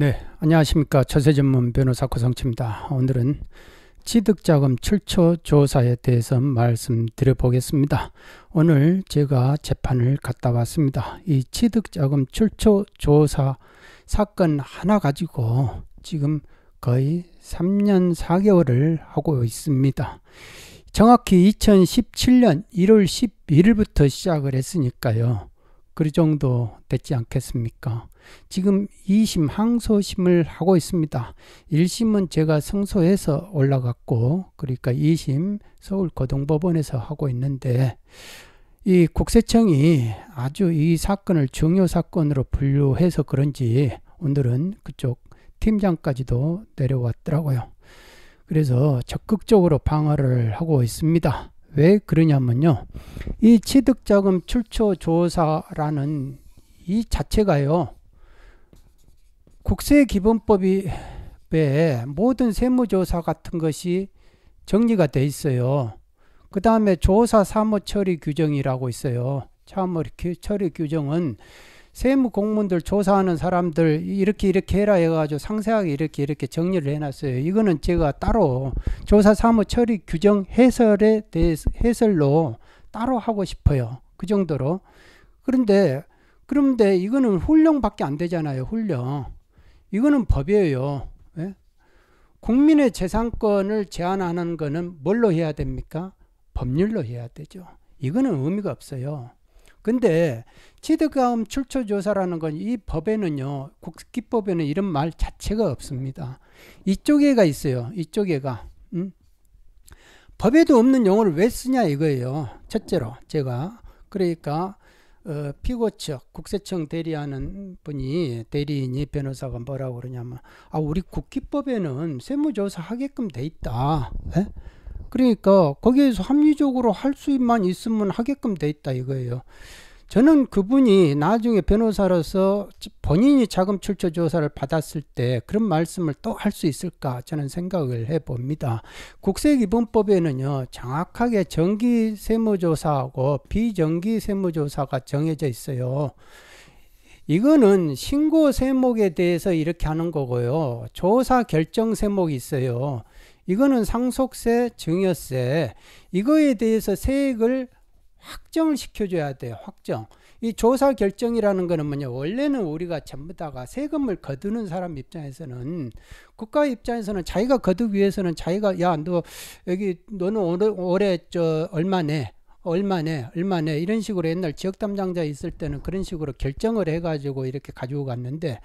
네, 안녕하십니까. 처세 전문 변호사 고성치입니다. 오늘은 취득자금 출처 조사에 대해서 말씀드려 보겠습니다. 오늘 제가 재판을 갔다 왔습니다. 이 취득자금 출처 조사 사건 하나 가지고 지금 거의 3년 4개월을 하고 있습니다. 정확히 2017년 1월 11일부터 시작을 했으니까요. 그 정도 됐지 않겠습니까? 지금 2심 항소심을 하고 있습니다. 1심은 제가 승소해서 올라갔고 그러니까 2심 서울고등법원에서 하고 있는데 이 국세청이 아주 이 사건을 중요 사건으로 분류해서 그런지 오늘은 그쪽 팀장까지도 내려왔더라고요. 그래서 적극적으로 방어를 하고 있습니다. 왜 그러냐면요. 이 취득자금 출처 조사라는 이 자체가요. 국세기본법이 모든 세무조사 같은 것이 정리가 돼 있어요. 그 다음에 조사 사무 처리 규정이라고 있어요. 사무 처리 규정은 세무 공무원들 조사하는 사람들 이렇게 이렇게 해라 해가지고 상세하게 이렇게 이렇게 정리를 해놨어요. 이거는 제가 따로 조사 사무 처리 규정 해설에 대해서 해설로 따로 하고 싶어요. 그 정도로. 그런데 그런데 이거는 훈령밖에 안 되잖아요. 훈령. 이거는 법이에요. 예? 국민의 재산권을 제한하는 거는 뭘로 해야 됩니까? 법률로 해야 되죠. 이거는 의미가 없어요. 근데 취득가음 출처조사라는 건 이 법에는요, 국기법에는 이런 말 자체가 없습니다. 이쪽에가 있어요. 이쪽에가. 음? 법에도 없는 용어를 왜 쓰냐 이거예요. 첫째로 제가. 그러니까 어, 피고 측 국세청 대리하는 분이 대리인이 변호사가 뭐라고 그러냐면 아 우리 국기법에는 세무조사 하게끔 돼 있다. 에? 예? 그러니까 거기에서 합리적으로 할 수만 있으면 하게끔 돼 있다 이거예요. 저는 그분이 나중에 변호사로서 본인이 자금 출처 조사를 받았을 때 그런 말씀을 또 할 수 있을까 저는 생각을 해봅니다. 국세기본법에는요 정확하게 정기 세무조사하고 비정기 세무조사가 정해져 있어요. 이거는 신고 세목에 대해서 이렇게 하는 거고요. 조사 결정 세목이 있어요. 이거는 상속세, 증여세 이거에 대해서 세액을 확정을 시켜줘야 돼요. 확정. 이 조사 결정이라는 거는 뭐냐. 원래는 우리가 전부 다가 세금을 거두는 사람 입장에서는 국가 입장에서는 자기가 거두기 위해서는 자기가 야 너 여기 너는 올해, 올해 저 얼마 내 얼마네, 얼마네 이런 식으로 옛날 지역 담당자 있을 때는 그런 식으로 결정을 해가지고 이렇게 가지고 갔는데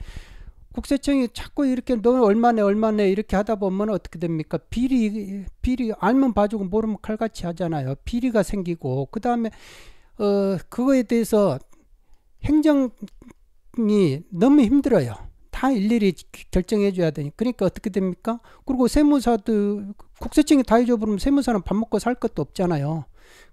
국세청이 자꾸 이렇게 너 얼마네 얼마네 이렇게 하다 보면 어떻게 됩니까? 비리 비리 알면 봐주고 모르면 칼같이 하잖아요. 비리가 생기고 그 다음에 어 그거에 대해서 행정이 너무 힘들어요. 다 일일이 결정해 줘야 되니 그러니까 어떻게 됩니까? 그리고 세무사도 국세청이 다 해줘 버리면 세무사는 밥 먹고 살 것도 없잖아요.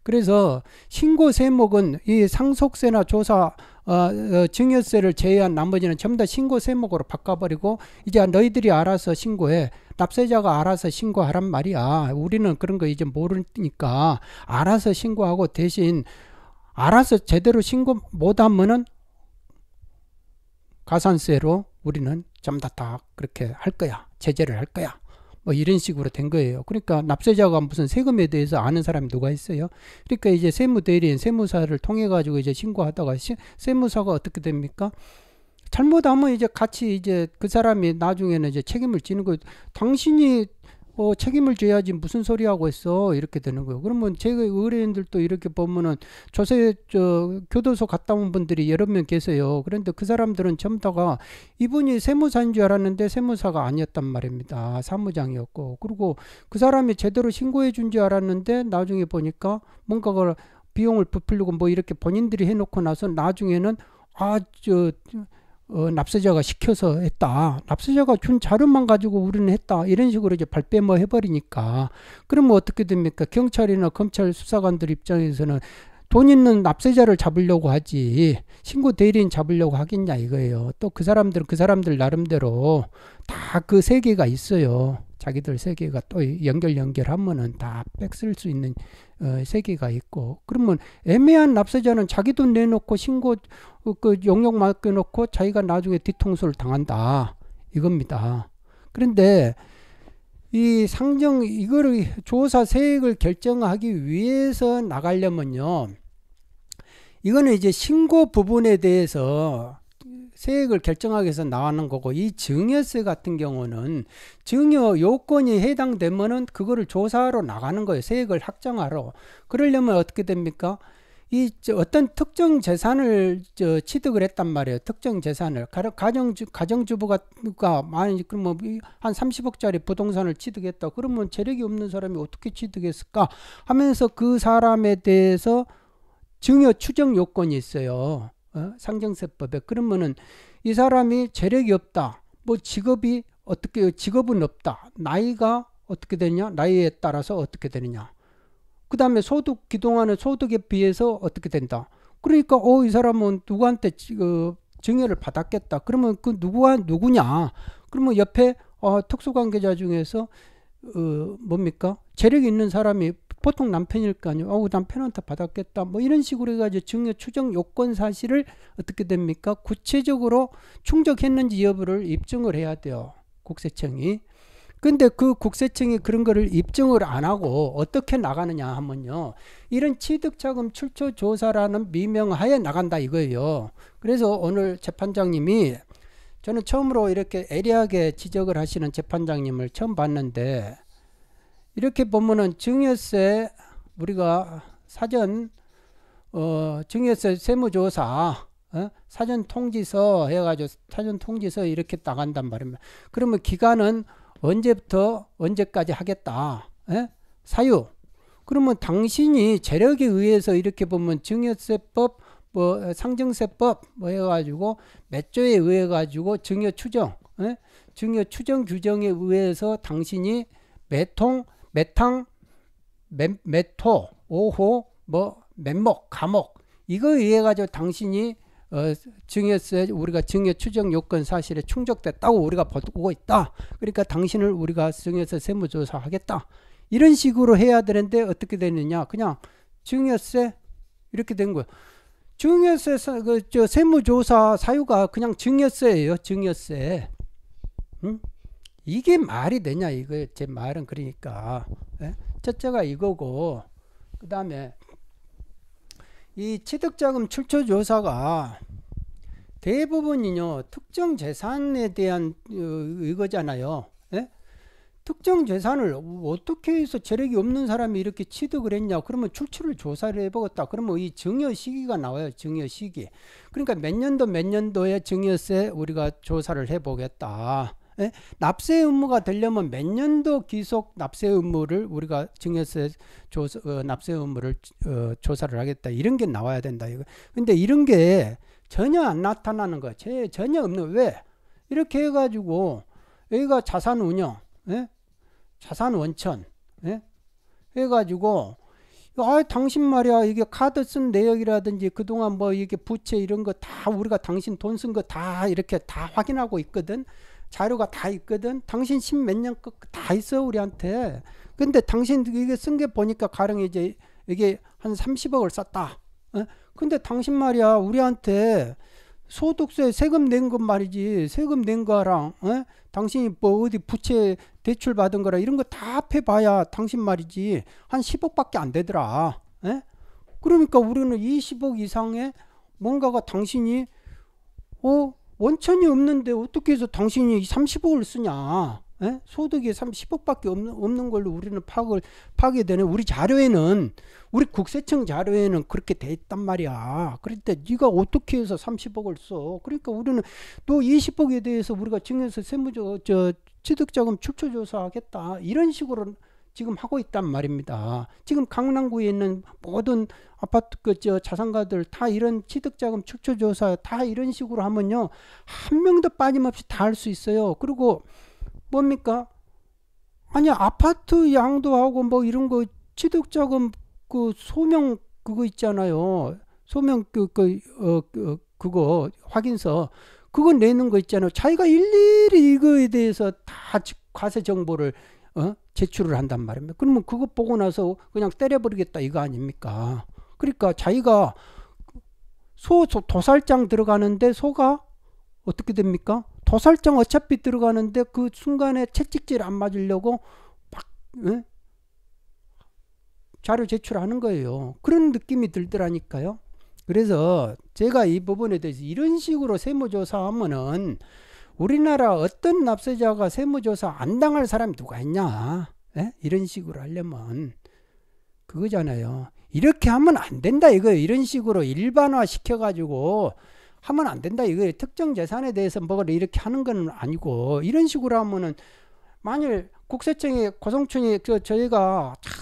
그래서 신고 세목은 이 상속세나 조사 어, 어, 증여세를 제외한 나머지는 전부 다 신고 세목으로 바꿔버리고 이제 너희들이 알아서 신고해 납세자가 알아서 신고하란 말이야 우리는 그런 거 이제 모르니까 알아서 신고하고 대신 알아서 제대로 신고 못하면은 가산세로 우리는 전부 다, 다 그렇게 할 거야 제재를 할 거야 뭐 이런 식으로 된 거예요. 그러니까 납세자가 무슨 세금에 대해서 아는 사람이 누가 있어요? 그러니까 이제 세무 대리인 세무사를 통해 가지고 이제 신고하다가 시, 세무사가 어떻게 됩니까? 잘못하면 이제 같이 이제 그 사람이 나중에는 이제 책임을 지는 거 당신이 어, 책임을 져야지 무슨 소리 하고 있어 이렇게 되는 거예요. 그러면 제 의뢰인들도 이렇게 보면은 조세 저 교도소 갔다 온 분들이 여러 명 계세요. 그런데 그 사람들은 전부 다가 이분이 세무사인 줄 알았는데 세무사가 아니었단 말입니다. 사무장이었고 그리고 그 사람이 제대로 신고해 준 줄 알았는데 나중에 보니까 뭔가 그 비용을 부풀리고 뭐 이렇게 본인들이 해놓고 나서 나중에는 아저 어, 납세자가 시켜서 했다. 납세자가 준 자료만 가지고 우리는 했다. 이런 식으로 이제 발뺌을 해버리니까. 그러면 뭐 어떻게 됩니까? 경찰이나 검찰 수사관들 입장에서는 돈 있는 납세자를 잡으려고 하지 신고 대리인 잡으려고 하겠냐 이거예요. 또 그 사람들은 그 사람들 나름대로 다 그 세계가 있어요. 자기들 세계가 또 연결 연결하면은 다 뺏을 수 있는 어, 세계가 있고 그러면 애매한 납세자는 자기 도 내놓고 신고 어, 그 용역 맡겨놓고 자기가 나중에 뒤통수를 당한다 이겁니다. 그런데 이 상정 이거를 조사 세액을 결정하기 위해서 나가려면요. 이거는 이제 신고 부분에 대해서 세액을 결정하기 위해서 나오는 거고 이 증여세 같은 경우는 증여 요건이 해당되면은 그거를 조사하러 나가는 거예요. 세액을 확정하러. 그러려면 어떻게 됩니까? 이 어떤 특정 재산을 저 취득을 했단 말이에요. 특정 재산을 가정주 가정주부가 많이 그러면한 뭐 30억짜리 부동산을 취득했다. 그러면 재력이 없는 사람이 어떻게 취득했을까 하면서 그 사람에 대해서 증여 추정 요건이 있어요. 어? 상경세법에 그러면은 이 사람이 재력이 없다. 뭐 직업이 어떻게 직업은 없다. 나이가 어떻게 되냐 나이에 따라서 어떻게 되느냐? 그 다음에 소득 기동하는 소득에 비해서 어떻게 된다. 그러니까 어이 사람은 누구한테 그 증여를 받았겠다. 그러면 그 누구가 누구냐? 그러면 옆에 어, 특수관계자 중에서 어, 뭡니까 재력이 있는 사람이 보통 남편일거아니에요 어우 남편한테 받았겠다. 뭐 이런 식으로 해가지고 증여 추정 요건 사실을 어떻게 됩니까? 구체적으로 충족했는지 여부를 입증을 해야 돼요. 국세청이. 근데 그 국세청이 그런 거를 입증을 안 하고 어떻게 나가느냐 하면요. 이런 취득자금 출처 조사라는 미명하에 나간다 이거예요. 그래서 오늘 재판장님이 저는 처음으로 이렇게 애리하게 지적을 하시는 재판장님을 처음 봤는데 이렇게 보면은 증여세 우리가 사전 어, 증여세 세무조사 어? 사전 통지서 해가지고 사전 통지서 이렇게 나간단 말입니다. 그러면 기간은 언제부터 언제까지 하겠다. 에? 예? 사유. 그러면 당신이 재력에 의해서 이렇게 보면 증여세법 뭐 상증세법 뭐 해가지고 몇 조에 의해 가지고 증여 추정 에? 예? 증여 추정 규정에 의해서 당신이 매통 메탕 매, 메토 오호, 뭐 면목, 감옥이거이해 가지고 당신이 어, 증여세 우리가 증여 추정 요건 사실에 충족됐다고 우리가 보고 있다. 그러니까 당신을 우리가 증여세 세무조사 하겠다. 이런 식으로 해야 되는데 어떻게 되느냐? 그냥 증여세 이렇게 된 거예요. 증여세 사, 그, 저, 세무조사 사유가 그냥 증여세예요. 증여세. 응? 이게 말이 되냐 이거 제 말은 그러니까 예? 첫째가 이거고 그 다음에 이 취득자금 출처 조사가 대부분이요 특정 재산에 대한 의거잖아요 어, 예? 특정 재산을 어떻게 해서 재력이 없는 사람이 이렇게 취득을 했냐 그러면 출처를 조사를 해보겠다 그러면 이 증여 시기가 나와요 증여 시기 그러니까 몇 년도 몇 년도에 증여세 우리가 조사를 해보겠다 예? 납세 의무가 되려면 몇 년도 기속 납세 의무를 우리가 증여세 조사, 어, 납세 의무를 어, 조사를 하겠다 이런 게 나와야 된다 이거. 근데 이런 게 전혀 안 나타나는 거야. 제, 전혀 없는 왜 이렇게 해가지고 여기가 자산 운영, 예? 자산 원천, 예? 해가지고 아, 당신 말이야. 이게 카드 쓴 내역이라든지 그동안 뭐 이게 부채 이런 거 다 우리가 당신 돈 쓴 거 다 이렇게 다 확인하고 있거든. 자료가 다 있거든. 당신 십 몇년 거 다 있어 우리한테. 근데 당신 이게 쓴 게 보니까 가령 이제 이게 한 30억을 썼다. 어? 근데 당신 말이야 우리한테 소득세 세금 낸 것 말이지 세금 낸 거랑 어? 당신이 뭐 어디 부채 대출 받은 거라 이런 거 다 합해봐야 당신 말이지 한 10억밖에 안 되더라. 어? 그러니까 우리는 20억 이상의 뭔가가 당신이 어 원천이 없는데 어떻게 해서 당신이 30억을 쓰냐? 에? 예? 소득이 30억밖에 없는, 없는 걸로 우리는 파악을 파게 되는 우리 자료에는 우리 국세청 자료에는 그렇게 돼 있단 말이야. 그런데 네가 어떻게 해서 30억을 써? 그러니까 우리는 또 20억에 대해서 우리가 증여세 세무조 저 취득자금 출처 조사하겠다 이런 식으로 지금 하고 있단 말입니다. 지금 강남구에 있는 모든 아파트 그저 자산가들 다 이런 취득자금 축초조사다 이런 식으로 하면요 한 명도 빠짐없이 다 할 수 있어요. 그리고 뭡니까? 아니 아파트 양도하고 뭐 이런 거 취득자금 그 소명 그거 있잖아요. 소명 그, 그, 어, 그 그거 확인서 그거 내는 거 있잖아요. 자기가 일일이 이거에 대해서 다 과세 정보를 어? 제출을 한단 말입니다. 그러면 그거 보고 나서 그냥 때려버리겠다 이거 아닙니까? 그러니까 자기가 소소 도살장 들어가는데 소가 어떻게 됩니까? 도살장 어차피 들어가는데 그 순간에 채찍질 안 맞으려고 막 에? 예? 자료 제출하는 거예요. 그런 느낌이 들더라니까요. 그래서 제가 이 부분에 대해서 이런 식으로 세무조사하면은 우리나라 어떤 납세자가 세무조사 안 당할 사람이 누가 있냐? 에? 예? 이런 식으로 하려면 그거잖아요. 이렇게 하면 안 된다 이거 이런 식으로 일반화 시켜가지고 하면 안 된다 이거 특정 재산에 대해서 뭐가 이렇게 하는 건 아니고 이런 식으로 하면은 만일 국세청이 고성춘이 그 저희가 참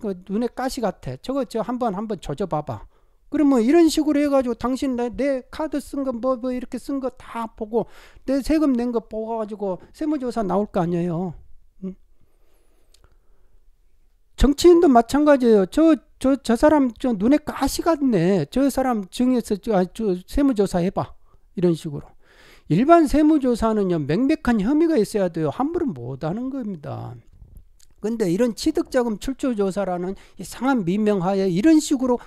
그 눈에 가시 같아 저거 저 한번 한번 조져봐봐 그러면 이런 식으로 해가지고 당신 내, 내 카드 쓴거뭐뭐 뭐 이렇게 쓴 거 다 보고 내 세금 낸 거 보고가지고 세무조사 나올 거 아니에요. 응? 정치인도 마찬가지예요. 저 저 저 사람 저 눈에 가시 같네. 저 사람 증여세 저, 아, 저 세무조사 해봐 이런 식으로. 일반 세무조사는요 명백한 혐의가 있어야 돼요. 함부로 못하는 겁니다. 근데 이런 취득자금 출처조사라는 이상한 미명하에 이런 식으로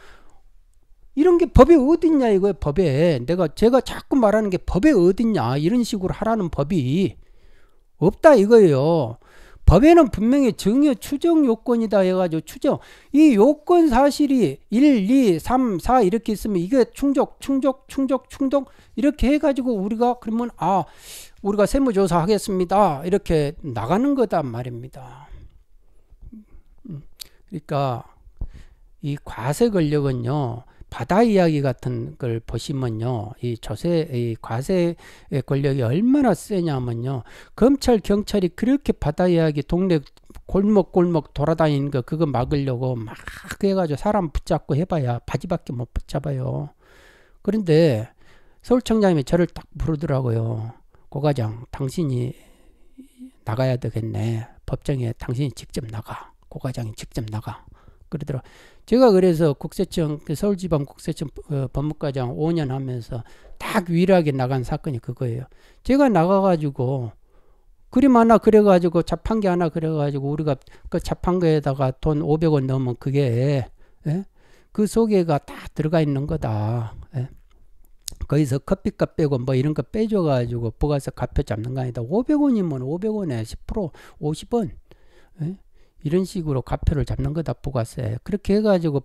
이런 게 법에 어딨냐 이거예요 법에 내가 제가 자꾸 말하는 게 법에 어딨냐 이런 식으로 하라는 법이 없다 이거예요 법에는 분명히 증여 추정 요건이다 해가지고 추정 이 요건 사실이 1, 2, 3, 4 이렇게 있으면 이게 충족 충족 충족 충족 이렇게 해가지고 우리가 그러면 아 우리가 세무조사 하겠습니다 이렇게 나가는 거다 말입니다 음. 그러니까 이 과세 권력은요 바다 이야기 같은 걸 보시면요. 이 조세, 이 과세의 권력이 얼마나 세냐면요. 검찰, 경찰이 그렇게 바다 이야기 동네 골목골목 돌아다니는 거 그거 막으려고 막 해가지고 사람 붙잡고 해봐야 바지밖에 못 붙잡아요. 그런데 서울청장님이 저를 딱 부르더라고요. 고과장, 당신이 나가야 되겠네. 법정에 당신이 직접 나가. 고과장이 직접 나가. 그러더라. 제가 그래서 국세청 그 서울지방국세청 어, 법무과장 5년 하면서 딱 유일하게 나간 사건이 그거예요. 제가 나가가지고 그림 하나 그려가지고 자판기 하나 그려가지고 우리가 그 자판기에다가 돈 500원 넣으면 그게 예? 그소개가다 들어가 있는 거다. 예? 거기서 커피값 빼고 뭐 이런 거 빼줘가지고 부가세 갚여 잡는 거 아니다. 500원이면 500원에 10% 50원. 예? 이런 식으로 가표를 잡는 거다 부가세 그렇게 해가지고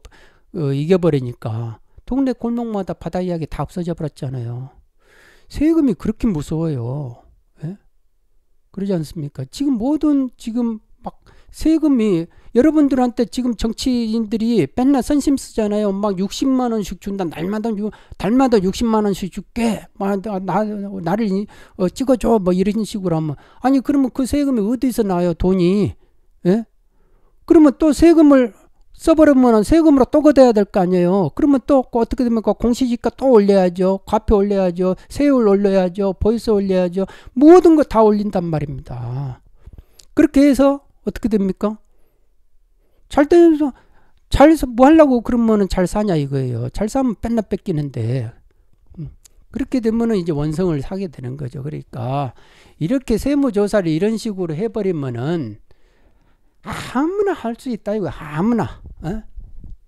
어, 이겨버리니까 동네 골목마다 바다 이야기 다 없어져 버렸잖아요 세금이 그렇게 무서워요 예? 그러지 않습니까 지금 모든 지금 막 세금이 여러분들한테 지금 정치인들이 맨날 선심 쓰잖아요. 막 60만 원씩 준다. 날마다 달마다 60만 원씩 줄게. 나, 나를 어, 찍어줘. 뭐 이런 식으로 하면 아니 그러면 그 세금이 어디서 나요? 돈이 예? 그러면 또 세금을 써버리면 세금으로 또 걷어야 될 거 아니에요. 그러면 또 그 어떻게 됩니까? 그 공시지가 또 올려야죠. 과표 올려야죠. 세율 올려야죠. 보이스 올려야죠. 모든 거 다 올린단 말입니다. 그렇게 해서 어떻게 됩니까? 잘 되면서 잘뭐 하려고 그러면잘 사냐 이거예요. 잘 사면 뺏나 뺏기는데 음, 그렇게 되면은 이제 원성을 사게 되는 거죠. 그러니까 이렇게 세무 조사를 이런 식으로 해버리면은 아무나 할 수 있다 이거 아무나 어?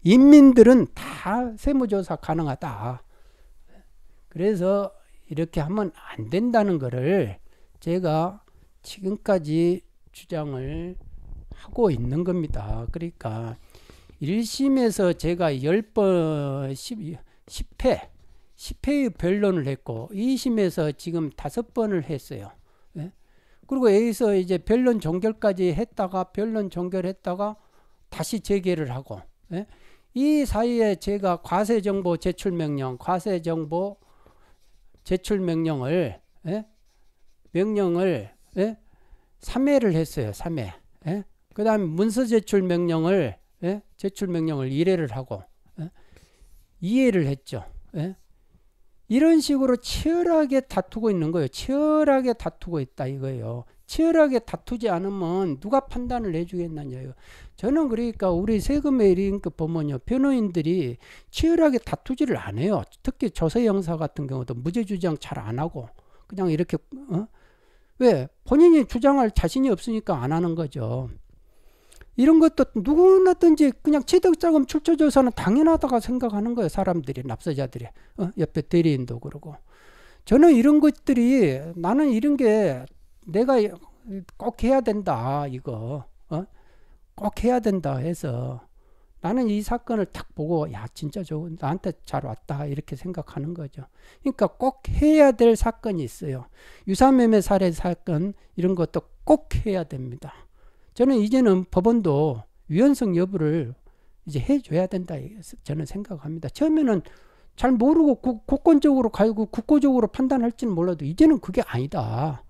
인민들은 다 세무조사 가능하다 그래서 이렇게 하면 안 된다는 것을 제가 지금까지 주장을 하고 있는 겁니다 그러니까 1심에서 제가 10번 10, 회 10회의 변론을 했고 2심에서 지금 5번을 했어요 그리고 A에서 이제 변론 종결까지 했다가 변론 종결했다가 다시 재개를 하고 예? 이 사이에 제가 과세 정보 제출 명령, 과세 정보 제출 명령을 예? 명령을 예? 3회를 했어요. 3회. 예? 그다음 에 문서 제출 명령을 예? 제출 명령을 1회를 하고 예? 2회를 했죠. 예? 이런 식으로 치열하게 다투고 있는 거예요. 치열하게 다투고 있다 이거예요. 치열하게 다투지 않으면 누가 판단을 해주겠느냐요. 저는 그러니까 우리 세금의 1인급 그 법원요 변호인들이 치열하게 다투지를 안 해요. 특히 저세 형사 같은 경우도 무죄 주장 잘 안 하고 그냥 이렇게 어? 왜 본인이 주장할 자신이 없으니까 안 하는 거죠. 이런 것도 누구나든지 그냥 취득자금 출처조사는 당연하다고 생각하는 거예요. 사람들이 납세자들이 어? 옆에 대리인도 그러고 저는 이런 것들이 나는 이런 게 내가 꼭 해야 된다 이거 어? 꼭 해야 된다 해서 나는 이 사건을 딱 보고 야 진짜 좋은, 나한테 잘 왔다 이렇게 생각하는 거죠. 그러니까 꼭 해야 될 사건이 있어요. 유사매매 사례 사건 이런 것도 꼭 해야 됩니다. 저는 이제는 법원도 위헌성 여부를 이제 해줘야 된다 저는 생각합니다. 처음에는 잘 모르고 국, 권적으로 가고 국고적으로 판단할지는 몰라도 이제는 그게 아니다.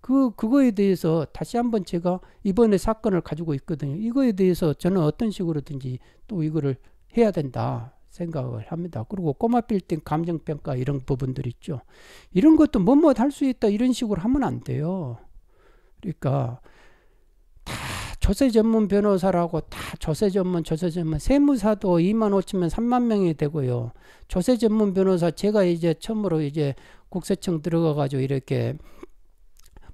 그 그거에 대해서 다시 한번 제가 이번에 사건을 가지고 있거든요. 이거에 대해서 저는 어떤 식으로든지 또 이거를 해야 된다 생각을 합니다. 그리고 꼬마 빌딩 감정 평가 이런 부분들 있죠. 이런 것도 뭐뭐 할 수 있다 이런 식으로 하면 안 돼요. 그러니까 조세 전문 변호사라고 다 조세 전문, 조세 전문, 세무사도 2만 5천면 3만 명이 되고요. 조세 전문 변호사 제가 이제 처음으로 이제 국세청 들어가가지고 이렇게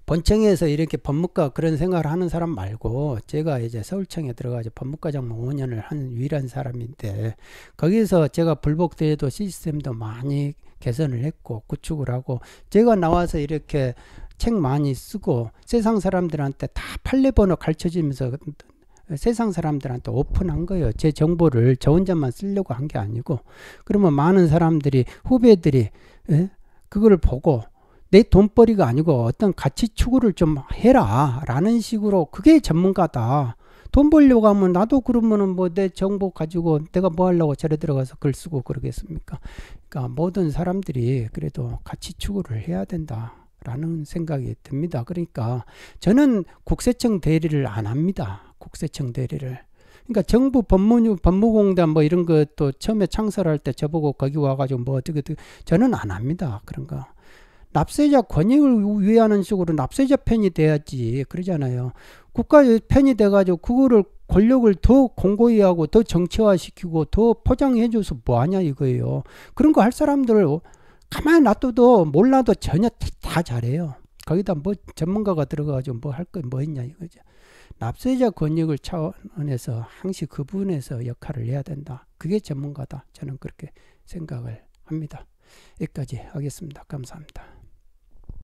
본청에서 이렇게 법무과 그런 생각을 하는 사람 말고 제가 이제 서울청에 들어가서 법무과장 5년을 한 유일한 사람인데 거기서 제가 불복대도 시스템도 많이 개선을 했고 구축을 하고 제가 나와서 이렇게 책 많이 쓰고 세상 사람들한테 다 판례번호 가르쳐주면서 세상 사람들한테 오픈한 거예요. 제 정보를 저 혼자만 쓰려고 한 게 아니고 그러면 많은 사람들이 후배들이 예? 그걸 보고 내 돈벌이가 아니고 어떤 가치 추구를 좀 해라 라는 식으로 그게 전문가다. 돈 벌려고 하면 나도 그러면은 뭐 내 정보 가지고 내가 뭐 하려고 저래 들어가서 글 쓰고 그러겠습니까? 그러니까 모든 사람들이 그래도 가치 추구를 해야 된다. 라는 생각이 듭니다. 그러니까 저는 국세청 대리를 안 합니다. 국세청 대리를. 그러니까 정부 법무부 법무공단 뭐 이런 것도 처음에 창설할 때 저보고 거기 와가지고 뭐 어떻게 어떻게 저는 안 합니다. 그런 거. 납세자 권익을 위하는 식으로 납세자 편이 돼야지 그러잖아요. 국가 의 편이 돼가지고 그거를 권력을 더 공고히 하고 더 정치화시키고 더 포장해줘서 뭐하냐 이거예요. 그런 거 할 사람들 을 가만히 놔둬도 몰라도 전혀 다 잘해요. 거기다 뭐 전문가가 들어가가지고 뭐할거뭐 있냐 뭐 이거죠. 납세자 권익을 차원에서 항시 그 부분에서 역할을 해야 된다. 그게 전문가다. 저는 그렇게 생각을 합니다. 여기까지 하겠습니다. 감사합니다.